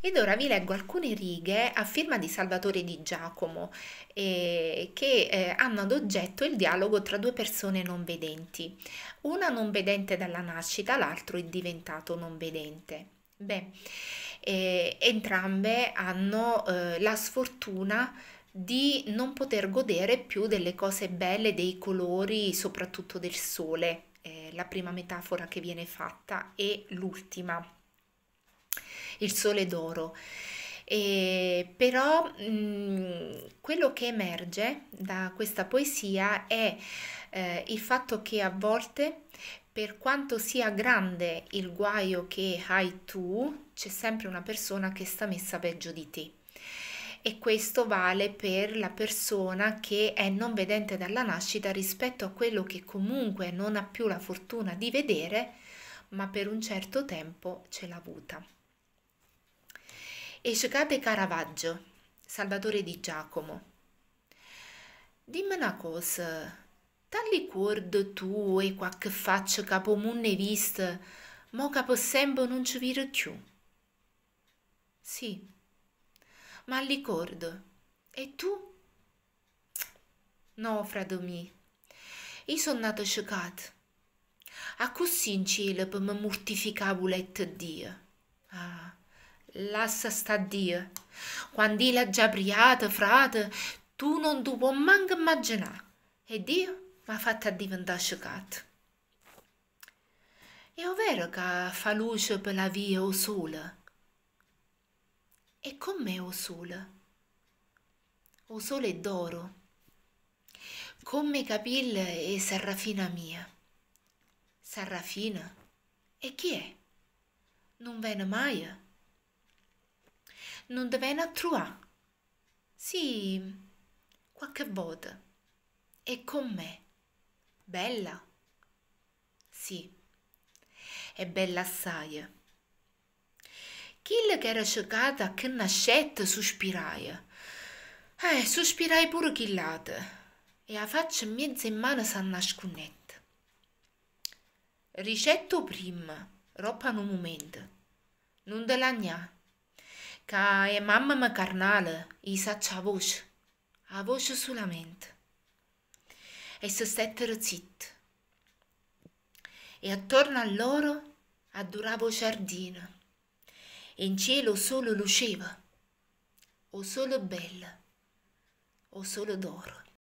Ed ora vi leggo alcune righe a firma di Salvatore Di Giacomo eh, che eh, hanno ad oggetto il dialogo tra due persone non vedenti, una non vedente dalla nascita, l'altro è diventato non vedente. Beh, eh, entrambe hanno eh, la sfortuna di non poter godere più delle cose belle, dei colori, soprattutto del sole, eh, la prima metafora che viene fatta e l'ultima il sole d'oro. E però mh, quello che emerge da questa poesia è eh, il fatto che a volte, per quanto sia grande il guaio che hai tu, c'è sempre una persona che sta messa peggio di te. E questo vale per la persona che è non vedente dalla nascita rispetto a quello che comunque non ha più la fortuna di vedere, ma per un certo tempo ce l'ha avuta e Escate Caravaggio, Salvatore di Giacomo. Dimmi una cosa, tali cord tu e qualche faccia che non ne vista, mo che possembo non ci vire più. Sì, ma li cord, e tu? No, fradomì, io sono nato scioccato. A così in cielo per mi mortificare volette Dio. Lassa sta Dio. Quando l'ha già priata, frate, tu non ti puoi manco immaginare. E Dio mi ha fatto diventare scioccato. È vero che fa luce per la via o sole. E com'è o sole? O sole è d'oro. Come capille e serrafina mia. Serrafina? E chi è? Non viene mai? non devena trua. Sì, qualche volta. E con me. Bella? Sì, è bella assai. Chi che era cercata che nascette sospirai. Eh, sospirai pure chi chillate. E a faccia mezza in mano s'annasconnette. Ricetto prima, roppa un momento. Non te la gnà ca e mamma mă carnală, voce, a voce solamente. E stettero zitto. E attorno a loro adoravo o giardino, e in cielo solo luceva, o solo bella, o solo d'oro.